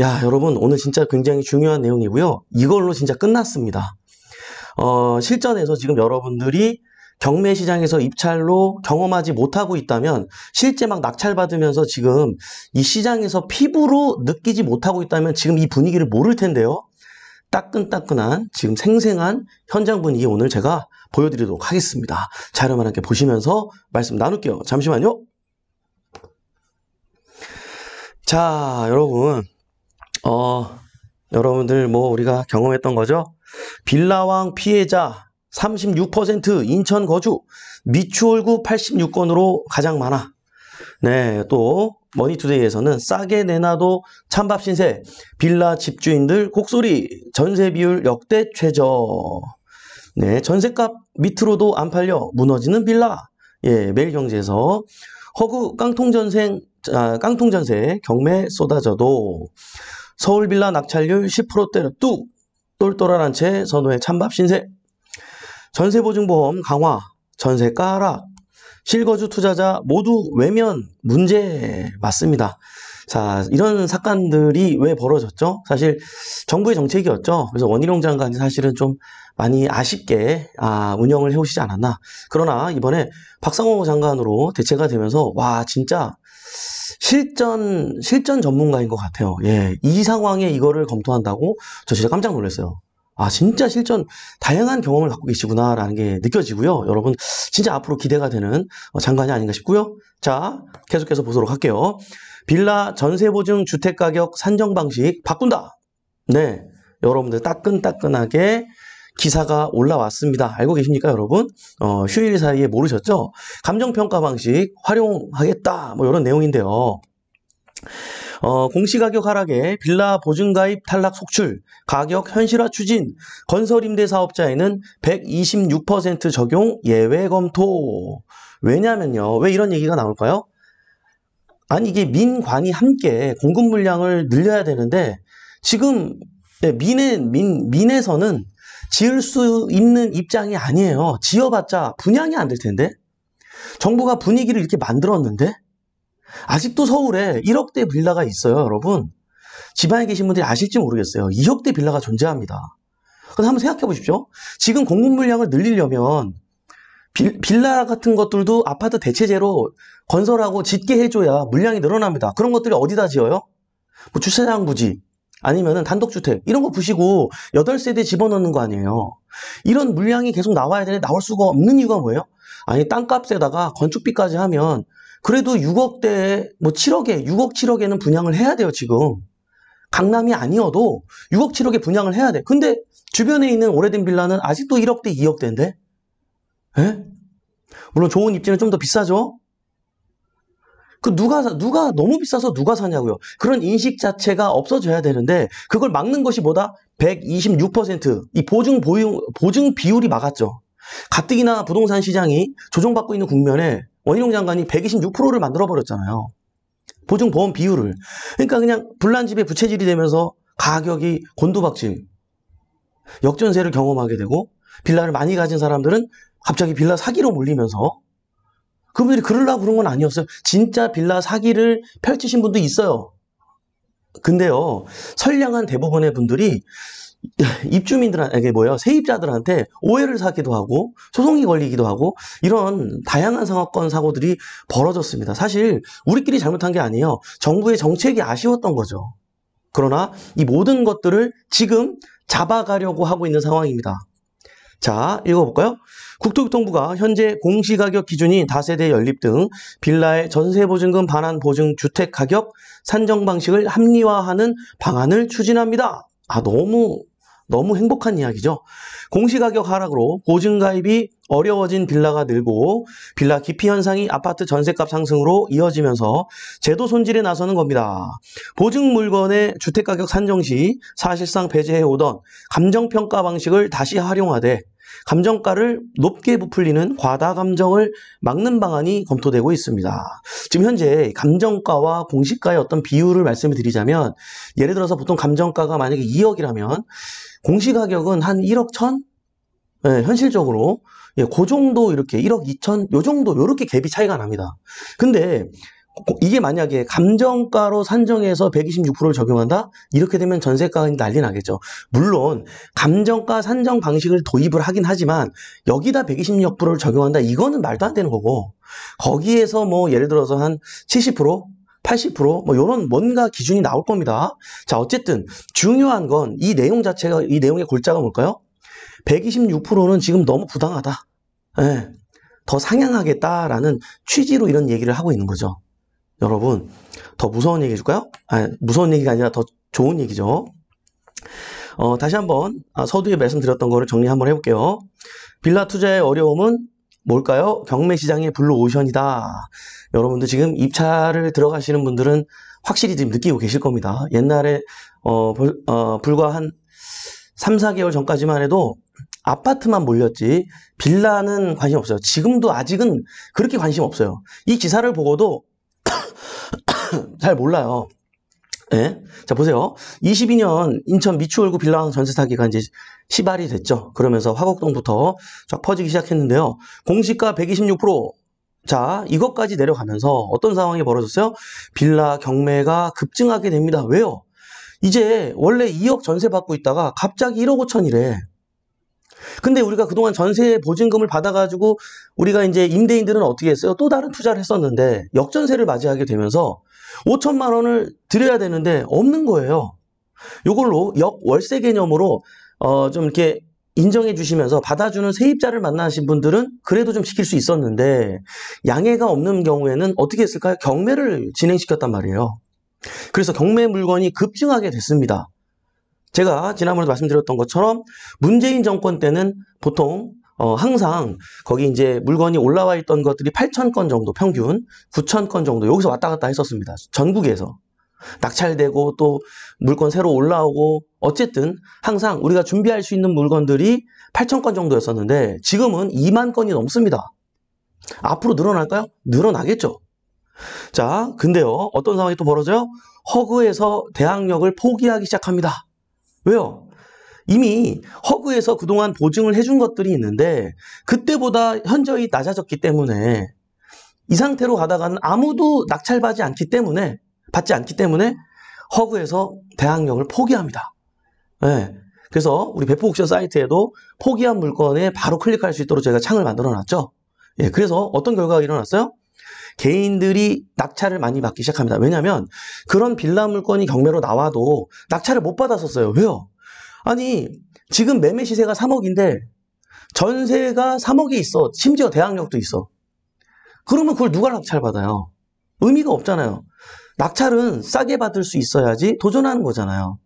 야 여러분 오늘 진짜 굉장히 중요한 내용이고요. 이걸로 진짜 끝났습니다. 어, 실전에서 지금 여러분들이 경매 시장에서 입찰로 경험하지 못하고 있다면 실제 막 낙찰받으면서 지금 이 시장에서 피부로 느끼지 못하고 있다면 지금 이 분위기를 모를 텐데요. 따끈따끈한 지금 생생한 현장 분위기 오늘 제가 보여드리도록 하겠습니다. 자료만 함께 보시면서 말씀 나눌게요. 잠시만요. 자 여러분 어, 여러분들 뭐 우리가 경험했던 거죠? 빌라왕 피해자 36% 인천 거주, 미추홀구 86건으로 가장 많아. 네, 또 머니투데이에서는 싸게 내놔도 찬밥 신세, 빌라 집주인들 곡소리, 전세 비율 역대 최저. 네, 전세값 밑으로도 안 팔려 무너지는 빌라. 예, 매일경제에서 허구 깡통전생 아, 깡통전세 경매 쏟아져도 서울빌라 낙찰률 10%대로 뚝 똘똘한 채 선호의 찬밥 신세 전세보증보험 강화 전세 까락 실거주 투자자 모두 외면 문제 맞습니다. 자 이런 사건들이 왜 벌어졌죠? 사실 정부의 정책이었죠. 그래서 원희룡 장관이 사실은 좀 많이 아쉽게 아, 운영을 해오시지 않았나. 그러나 이번에 박상호 장관으로 대체가 되면서 와 진짜 실전 실전 전문가인 것 같아요. 예, 이 상황에 이거를 검토한다고 저 진짜 깜짝 놀랐어요. 아 진짜 실전 다양한 경험을 갖고 계시구나라는 게 느껴지고요. 여러분 진짜 앞으로 기대가 되는 어, 장관이 아닌가 싶고요. 자 계속해서 보도록 할게요. 빌라 전세보증 주택가격 산정 방식 바꾼다. 네, 여러분들 따끈따끈하게 기사가 올라왔습니다. 알고 계십니까, 여러분? 어, 휴일 사이에 모르셨죠? 감정평가 방식 활용하겠다. 뭐 이런 내용인데요. 어, 공시가격 하락에 빌라 보증가입 탈락 속출, 가격 현실화 추진, 건설임대 사업자에는 126% 적용 예외 검토. 왜냐면요. 왜 이런 얘기가 나올까요? 아니, 이게 민관이 함께 공급 물량을 늘려야 되는데, 지금 네, 민의, 민, 민에서는 지을 수 있는 입장이 아니에요. 지어봤자 분양이 안 될 텐데. 정부가 분위기를 이렇게 만들었는데 아직도 서울에 1억대 빌라가 있어요, 여러분. 지방에 계신 분들이 아실지 모르겠어요. 2억대 빌라가 존재합니다. 그럼 한번 생각해 보십시오. 지금 공급 물량을 늘리려면 빌라 같은 것들도 아파트 대체제로 건설하고 짓게 해줘야 물량이 늘어납니다. 그런 것들이 어디다 지어요? 뭐 주차장 부지, 아니면은 단독주택 이런 거 부시고 8세대 집어넣는 거 아니에요. 이런 물량이 계속 나와야 되는데 나올 수가 없는 이유가 뭐예요? 아니 땅값에다가 건축비까지 하면 그래도 6억대에 뭐 7억에 6억 7억에는 분양을 해야 돼요 지금. 강남이 아니어도 6억 7억에 분양을 해야 돼. 근데 주변에 있는 오래된 빌라는 아직도 1억대 2억대인데? 에? 예? 물론 좋은 입지는 좀 더 비싸죠? 그 누가 누가 너무 비싸서 누가 사냐고요. 그런 인식 자체가 없어져야 되는데 그걸 막는 것이 뭐다? 126%이 보증 보유 보증 비율이 막았죠. 가뜩이나 부동산 시장이 조정받고 있는 국면에 원희룡 장관이 126%를 만들어 버렸잖아요. 보증 보험 비율을. 그러니까 그냥 불난 집에 부채질이 되면서 가격이 곤두박질. 역전세를 경험하게 되고 빌라를 많이 가진 사람들은 갑자기 빌라 사기로 몰리면서 그분들이 그러려고 그런 건 아니었어요. 진짜 빌라 사기를 펼치신 분도 있어요. 근데요, 선량한 대부분의 분들이 입주민들에게 뭐예요? 세입자들한테 오해를 사기도 하고 소송이 걸리기도 하고 이런 다양한 상업권 사고들이 벌어졌습니다. 사실 우리끼리 잘못한 게 아니에요. 정부의 정책이 아쉬웠던 거죠. 그러나 이 모든 것들을 지금 잡아가려고 하고 있는 상황입니다. 자, 읽어볼까요? 국토교통부가 현재 공시가격 기준인 다세대 연립 등 빌라의 전세보증금 반환 보증 주택 가격 산정 방식을 합리화하는 방안을 추진합니다. 아, 너무 너무 행복한 이야기죠. 공시가격 하락으로 보증가입이 어려워진 빌라가 늘고 빌라 기피 현상이 아파트 전세값 상승으로 이어지면서 제도 손질에 나서는 겁니다. 보증 물건의 주택가격 산정 시 사실상 배제해오던 감정평가 방식을 다시 활용하되 감정가를 높게 부풀리는 과다 감정을 막는 방안이 검토되고 있습니다. 지금 현재 감정가와 공시가의 어떤 비율을 말씀을 드리자면 예를 들어서 보통 감정가가 만약에 2억이라면 공시가격은 한 1억 천? 예, 현실적으로 예, 그 정도 이렇게 1억 2천 요 정도 요렇게 갭이 차이가 납니다. 근데 이게 만약에 감정가로 산정해서 126%를 적용한다? 이렇게 되면 전세가가 난리 나겠죠. 물론 감정가 산정 방식을 도입을 하긴 하지만 여기다 126%를 적용한다? 이거는 말도 안 되는 거고 거기에서 뭐 예를 들어서 한 70%? 80%뭐 이런 뭔가 기준이 나올 겁니다. 자 어쨌든 중요한 건 이 내용 자체가 이 내용의 골자가 뭘까요? 126%는 지금 너무 부당하다. 예, 더 상향하겠다라는 취지로 이런 얘기를 하고 있는 거죠. 여러분, 더 무서운 얘기 해줄까요? 아, 무서운 얘기가 아니라 더 좋은 얘기죠. 어, 다시 한번 아, 서두에 말씀드렸던 거를 정리 한번 해볼게요. 빌라 투자의 어려움은 뭘까요? 경매 시장의 블루오션이다. 여러분들 지금 입찰을 들어가시는 분들은 확실히 지금 느끼고 계실 겁니다. 옛날에 어, 불, 어, 불과 한 3, 4개월 전까지만 해도 아파트만 몰렸지 빌라는 관심 없어요. 지금도 아직은 그렇게 관심 없어요. 이 기사를 보고도 잘 몰라요. 예? 자, 보세요. 22년 인천 미추홀구 빌라왕 전세 사기가 이제 시발이 됐죠. 그러면서 화곡동부터 쫙 퍼지기 시작했는데요. 공시가 126%. 자, 이것까지 내려가면서 어떤 상황이 벌어졌어요? 빌라 경매가 급증하게 됩니다. 왜요? 이제 원래 2억 전세 받고 있다가 갑자기 1억 5천이래. 근데 우리가 그동안 전세 보증금을 받아가지고 우리가 이제 임대인들은 어떻게 했어요? 또 다른 투자를 했었는데 역전세를 맞이하게 되면서 5천만 원을 드려야 되는데 없는 거예요. 요걸로 역월세 개념으로 어좀 이렇게 인정해 주시면서 받아주는 세입자를 만나신 분들은 그래도 좀 시킬 수 있었는데 양해가 없는 경우에는 어떻게 했을까요? 경매를 진행시켰단 말이에요. 그래서 경매 물건이 급증하게 됐습니다. 제가 지난번에 말씀드렸던 것처럼 문재인 정권 때는 보통 어, 항상 거기 이제 물건이 올라와 있던 것들이 8,000건 정도 평균, 9,000건 정도 여기서 왔다 갔다 했었습니다. 전국에서. 낙찰되고 또 물건 새로 올라오고 어쨌든 항상 우리가 준비할 수 있는 물건들이 8,000건 정도였었는데 지금은 2만 건이 넘습니다. 앞으로 늘어날까요? 늘어나겠죠. 자, 근데요. 어떤 상황이 또 벌어져요? 허그에서 대항력을 포기하기 시작합니다. 왜요? 이미 허그에서 그동안 보증을 해준 것들이 있는데 그때보다 현저히 낮아졌기 때문에 이 상태로 가다가는 아무도 낙찰받지 않기 때문에 받지 않기 때문에 허그에서 대항력을 포기합니다. 네. 그래서 우리 배포 옥션 사이트에도 포기한 물건에 바로 클릭할 수 있도록 제가 창을 만들어 놨죠. 예, 그래서 어떤 결과가 일어났어요? 개인들이 낙찰을 많이 받기 시작합니다. 왜냐하면 그런 빌라 물건이 경매로 나와도 낙찰을 못 받았었어요. 왜요? 아니 지금 매매 시세가 3억인데 전세가 3억이 있어. 심지어 대항력도 있어. 그러면 그걸 누가 낙찰받아요? 의미가 없잖아요. 낙찰은 싸게 받을 수 있어야지 도전하는 거잖아요.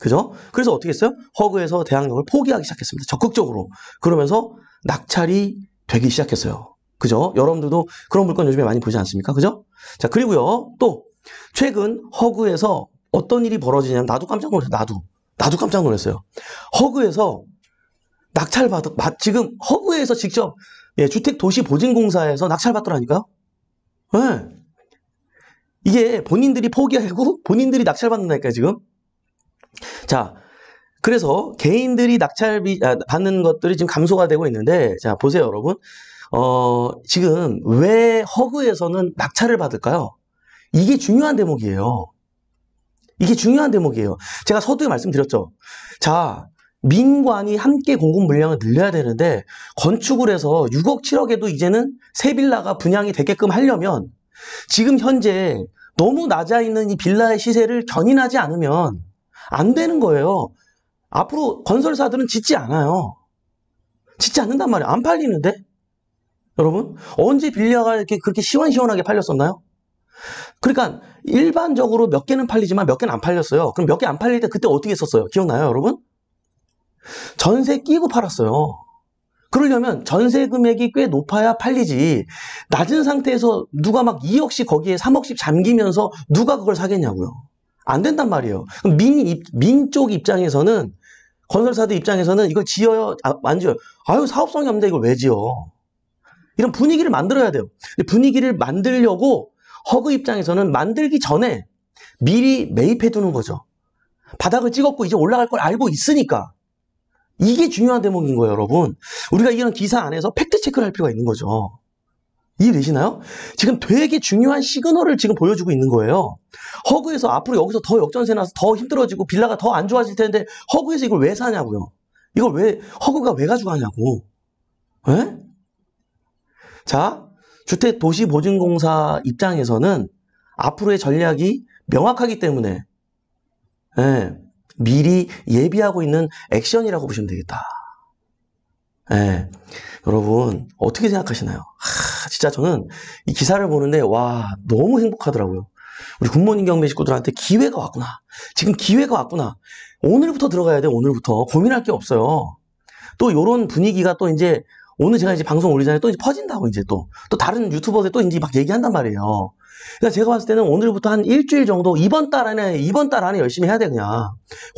그죠? 그래서 어떻게 했어요? 허그에서 대항력을 포기하기 시작했습니다. 적극적으로. 그러면서 낙찰이 되기 시작했어요. 그죠? 여러분들도 그런 물건 요즘에 많이 보지 않습니까? 그죠? 자, 그리고요. 또 최근 허그에서 어떤 일이 벌어지냐면 나도 깜짝 놀랐어요. 나도. 나도 깜짝 놀랐어요. 허그에서 낙찰받, 받, 지금 허그에서 직접 예, 주택도시보증공사에서 낙찰받더라니까요. 네. 예. 이게 본인들이 포기하고 본인들이 낙찰받는다니까요, 지금. 자, 그래서 개인들이 낙찰 아, 받는 것들이 지금 감소가 되고 있는데, 자, 보세요, 여러분. 어, 지금 왜 허그에서는 낙찰을 받을까요? 이게 중요한 대목이에요. 이게 중요한 대목이에요. 제가 서두에 말씀드렸죠. 자, 민관이 함께 공급 물량을 늘려야 되는데 건축을 해서 6억 7억에도 이제는 새 빌라가 분양이 되게끔 하려면 지금 현재 너무 낮아 있는 이 빌라의 시세를 견인하지 않으면 안 되는 거예요. 앞으로 건설사들은 짓지 않아요. 짓지 않는단 말이에요. 안 팔리는데? 여러분 언제 빌리아가 이렇게 그렇게 시원시원하게 팔렸었나요? 그러니까 일반적으로 몇 개는 팔리지만 몇 개는 안 팔렸어요. 그럼 몇 개 안 팔릴 때 그때 어떻게 했었어요? 기억나요, 여러분? 전세 끼고 팔았어요. 그러려면 전세 금액이 꽤 높아야 팔리지. 낮은 상태에서 누가 막 2억씩 거기에 3억씩 잠기면서 누가 그걸 사겠냐고요. 안 된단 말이에요. 민, 민 쪽 입장에서는 건설사들 입장에서는 이걸 아, 지어요? 아, 안지요 아유, 사업성이 없는데 이걸 왜 지어? 이런 분위기를 만들어야 돼요. 분위기를 만들려고 허그 입장에서는 만들기 전에 미리 매입해 두는 거죠. 바닥을 찍었고 이제 올라갈 걸 알고 있으니까 이게 중요한 대목인 거예요, 여러분. 우리가 이런 기사 안에서 팩트 체크를 할 필요가 있는 거죠. 이해되시나요? 지금 되게 중요한 시그널을 지금 보여주고 있는 거예요. 허그에서 앞으로 여기서 더 역전세 나서 더 힘들어지고 빌라가 더 안 좋아질 텐데 허그에서 이걸 왜 사냐고요. 이걸 왜 허그가 왜 가져가냐고. 에? 예? 자, 주택도시보증공사 입장에서는 앞으로의 전략이 명확하기 때문에 예, 미리 예비하고 있는 액션이라고 보시면 되겠다. 예, 여러분 어떻게 생각하시나요? 하, 진짜 저는 이 기사를 보는데 와 너무 행복하더라고요. 우리 굿모닝 경매 식구들한테 기회가 왔구나. 지금 기회가 왔구나. 오늘부터 들어가야 돼. 오늘부터 고민할 게 없어요. 또 이런 분위기가 또 이제 오늘 제가 이제 방송 올리잖아요. 또 이제 퍼진다고 이제 또. 또 다른 유튜버들 또 이제 막 얘기한단 말이에요. 그러니까 제가 봤을 때는 오늘부터 한 일주일 정도 이번 달 안에, 이번 달 안에 열심히 해야 돼, 그냥.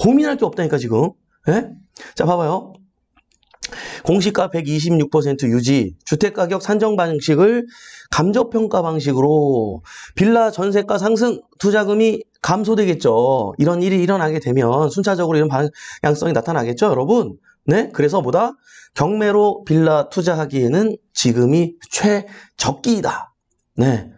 고민할 게 없다니까, 지금. 예? 자, 봐봐요. 공시가 126% 유지, 주택가격 산정 방식을 감정평가 방식으로 빌라 전세가 상승, 투자금이 감소되겠죠. 이런 일이 일어나게 되면 순차적으로 이런 방향성이 나타나겠죠, 여러분. 네, 그래서 뭐다? 경매로 빌라 투자하기에는 지금이 최적기이다. 네.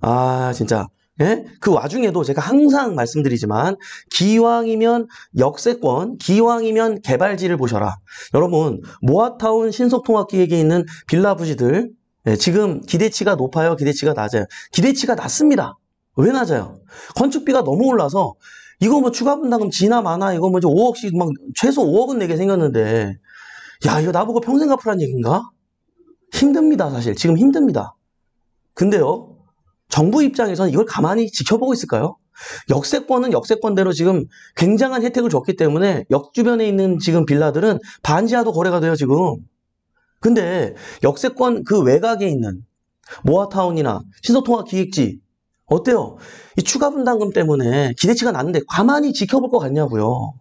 아, 진짜 예? 그 와중에도 제가 항상 말씀드리지만 기왕이면 역세권, 기왕이면 개발지를 보셔라. 여러분 모아타운 신속통합기획에 있는 빌라 부지들 예, 지금 기대치가 높아요? 기대치가 낮아요? 기대치가 낮습니다. 왜 낮아요? 건축비가 너무 올라서 이거 뭐 추가 분담금 지나 많아 이거 뭐 이제 5억씩 막 최소 5억은 내게 생겼는데 야 이거 나보고 평생 갚으란 얘기인가? 힘듭니다 사실 지금 힘듭니다. 근데요 정부 입장에서는 이걸 가만히 지켜보고 있을까요? 역세권은 역세권대로 지금 굉장한 혜택을 줬기 때문에 역주변에 있는 지금 빌라들은 반지하도 거래가 돼요 지금 근데 역세권 그 외곽에 있는 모아타운이나 신소통합기획지 어때요? 이 추가 분담금 때문에 기대치가 낮는데 가만히 지켜볼 것 같냐고요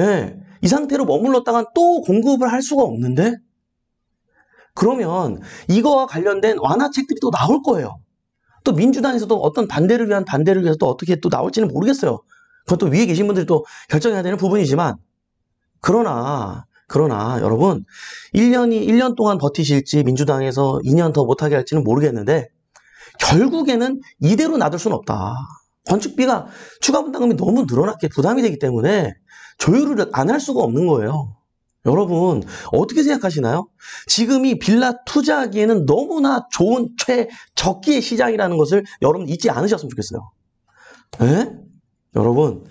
예, 이 상태로 머물렀다간 또 공급을 할 수가 없는데 그러면 이거와 관련된 완화책들이 또 나올 거예요 또 민주당에서도 어떤 반대를 위한 반대를 위해서 또 어떻게 또 나올지는 모르겠어요. 그것도 위에 계신 분들이 또 결정해야 되는 부분이지만 그러나 그러나 여러분 1년이 1년 동안 버티실지 민주당에서 2년 더 못하게 할지는 모르겠는데 결국에는 이대로 놔둘 수는 없다. 건축비가 추가 분담금이 너무 늘어났기 부담이 되기 때문에 조율을 안 할 수가 없는 거예요. 여러분 어떻게 생각하시나요? 지금이 빌라 투자하기에는 너무나 좋은 최적기의 시장이라는 것을 여러분 잊지 않으셨으면 좋겠어요. 에? 예? 여러분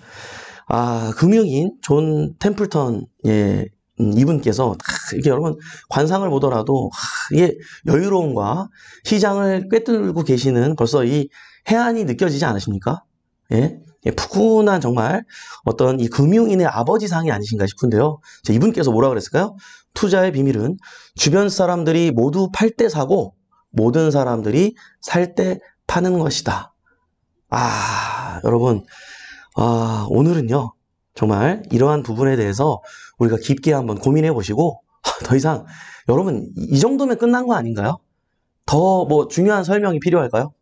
아 금융인 존 템플턴 의 음, 이분께서 아, 이렇게 여러분 관상을 보더라도 아, 이게 여유로움과 시장을 꿰뚫고 계시는 벌써 이 해안이 느껴지지 않으십니까? 예? 예, 푸근한 정말 어떤 이 금융인의 아버지상이 아니신가 싶은데요. 이분께서 뭐라 그랬을까요? 투자의 비밀은 주변 사람들이 모두 팔 때 사고 모든 사람들이 살 때 파는 것이다. 아, 여러분, 아, 오늘은요, 정말 이러한 부분에 대해서 우리가 깊게 한번 고민해 보시고, 더 이상, 여러분, 이 정도면 끝난 거 아닌가요? 더 뭐 중요한 설명이 필요할까요?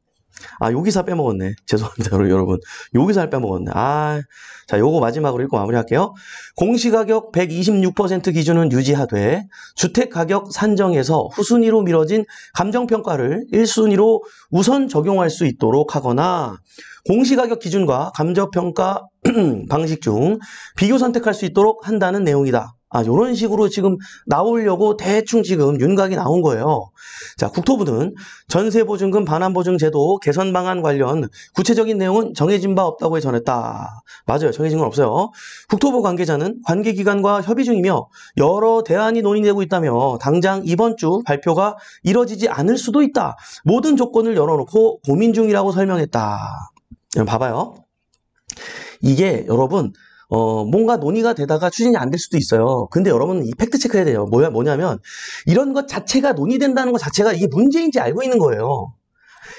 아, 요기사 빼먹었네. 죄송합니다, 여러분. 요기사를 빼먹었네. 아, 자, 요거 마지막으로 읽고 마무리할게요. 공시가격 126% 기준은 유지하되 주택가격 산정에서 후순위로 미뤄진 감정평가를 1순위로 우선 적용할 수 있도록 하거나 공시가격 기준과 감정평가 방식 중 비교 선택할 수 있도록 한다는 내용이다. 아, 요런 식으로 지금 나오려고 대충 지금 윤곽이 나온 거예요. 자, 국토부는 전세보증금 반환보증 제도 개선 방안 관련 구체적인 내용은 정해진 바 없다고 전했다. 맞아요. 정해진 건 없어요. 국토부 관계자는 관계기관과 협의 중이며 여러 대안이 논의되고 있다며 당장 이번 주 발표가 이뤄지지 않을 수도 있다. 모든 조건을 열어놓고 고민 중이라고 설명했다. 봐봐요. 이게 여러분 어, 뭔가 논의가 되다가 추진이 안 될 수도 있어요. 근데 여러분이 팩트 체크해야 돼요. 뭐야, 뭐냐면, 이런 것 자체가 논의된다는 것 자체가 이게 문제인지 알고 있는 거예요.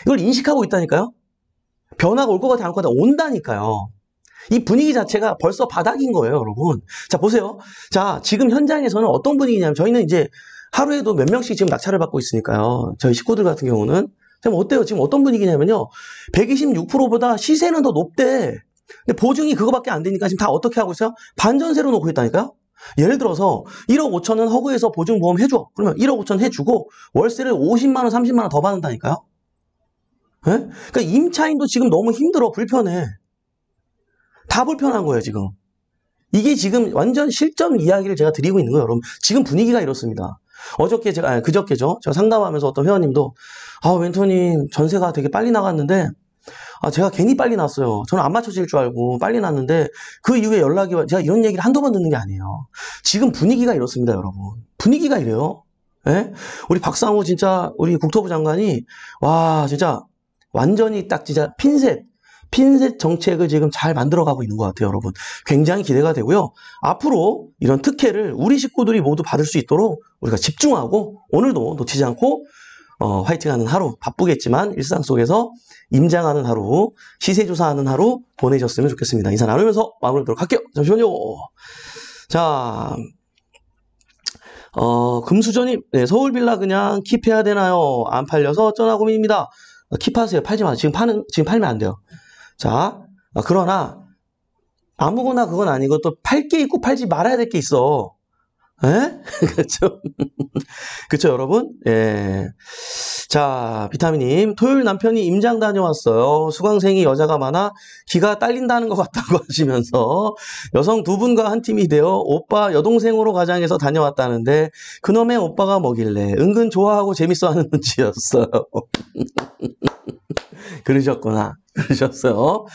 이걸 인식하고 있다니까요? 변화가 올 것 같아, 안것 같아, 온다니까요. 이 분위기 자체가 벌써 바닥인 거예요, 여러분. 자, 보세요. 자, 지금 현장에서는 어떤 분위기냐면, 저희는 이제 하루에도 몇 명씩 지금 낙찰을 받고 있으니까요. 저희 식구들 같은 경우는. 지금 어때요? 지금 어떤 분위기냐면요. 126%보다 시세는 더 높대. 근데 보증이 그거밖에 안 되니까 지금 다 어떻게 하고 있어요? 반전세로 놓고 있다니까요? 예를 들어서 1억 5천은 허그에서 보증보험 해줘. 그러면 1억 5천 해주고 월세를 50만원, 30만원 더 받는다니까요? 예? 그니까 임차인도 지금 너무 힘들어, 불편해. 다 불편한 거예요, 지금. 이게 지금 완전 실전 이야기를 제가 드리고 있는 거예요, 여러분. 지금 분위기가 이렇습니다. 어저께 제가, 아니, 그저께죠. 제가 상담하면서 어떤 회원님도, 아, 웬토님, 전세가 되게 빨리 나갔는데, 아, 제가 괜히 빨리 났어요. 저는 안 맞춰질 줄 알고 빨리 났는데 그 이후에 연락이 와. 제가 이런 얘기를 한두 번 듣는 게 아니에요. 지금 분위기가 이렇습니다, 여러분. 분위기가 이래요. 예? 우리 박상우 진짜 우리 국토부 장관이 와 진짜 완전히 딱 진짜 핀셋 핀셋 정책을 지금 잘 만들어가고 있는 것 같아요, 여러분. 굉장히 기대가 되고요. 앞으로 이런 특혜를 우리 식구들이 모두 받을 수 있도록 우리가 집중하고 오늘도 놓치지 않고 어, 화이팅하는 하루 바쁘겠지만 일상 속에서 임장하는 하루 시세조사하는 하루 보내셨으면 좋겠습니다. 인사 나누면서 마무리하도록 할게요. 잠시만요. 자, 어, 금수전님, 네, 서울 빌라 그냥 킵해야 되나요? 안 팔려서 쩌나 고민입니다. 어, 킵하세요. 팔지 마세요. 지금 파는, 지금 팔면 안 돼요. 자, 어, 그러나, 아무거나 그건 아니고 또팔게 있고 팔지 말아야 될 게 있어. 예? 그렇죠? 그렇죠, 여러분? 예. 자, 비타민님. 토요일 남편이 임장 다녀왔어요. 수강생이 여자가 많아 기가 딸린다는 것 같다고 하시면서 여성 두 분과 한 팀이 되어 오빠 여동생으로 가장해서 다녀왔다는데 그놈의 오빠가 뭐길래 은근 좋아하고 재밌어하는 눈치였어요. 그러셨구나. 그러셨어요.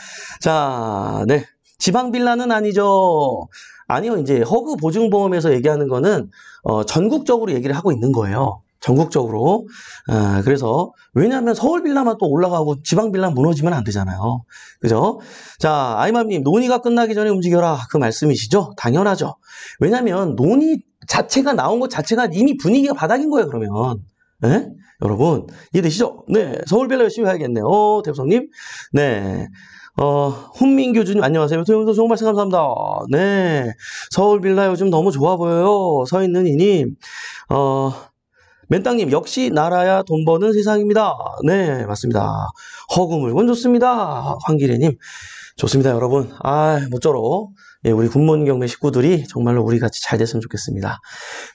자, 네. 지방 빌라는 아니죠. 아니요, 이제 허그 보증보험에서 얘기하는 거는 어, 전국적으로 얘기를 하고 있는 거예요. 전국적으로. 아, 그래서 왜냐하면 서울 빌라만 또 올라가고 지방 빌라 무너지면 안 되잖아요. 그죠? 자, 아이맘님 논의가 끝나기 전에 움직여라 그 말씀이시죠? 당연하죠. 왜냐하면 논의 자체가 나온 것 자체가 이미 분위기가 바닥인 거예요. 그러면. 네? 여러분 이해되시죠? 네, 서울 빌라 열심히 해야겠네요. 어, 대우성님. 네, 어, 훈민교 주님 안녕하세요. 토요일도 좋은 말씀 감사합니다. 네. 서울 빌라 요즘 너무 좋아 보여요. 서 있는 이님. 어, 맨땅님 역시 나라야 돈 버는 세상입니다. 네 맞습니다. 허구 물건 좋습니다. 황기래님 좋습니다 여러분. 아 모쪼록 예, 우리 군모원 경매 식구들이 정말로 우리 같이 잘 됐으면 좋겠습니다.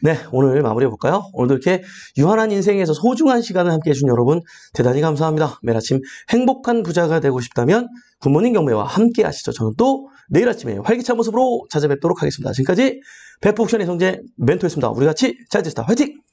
네, 오늘 마무리해 볼까요? 오늘도 이렇게 유한한 인생에서 소중한 시간을 함께 해준 여러분 대단히 감사합니다. 매일 아침 행복한 부자가 되고 싶다면 굿모닝 경매와 함께 하시죠. 저는 또 내일 아침에 활기찬 모습으로 찾아뵙도록 하겠습니다. 지금까지 배포 옥션의 성재 멘토였습니다. 우리 같이 잘됐다 화이팅!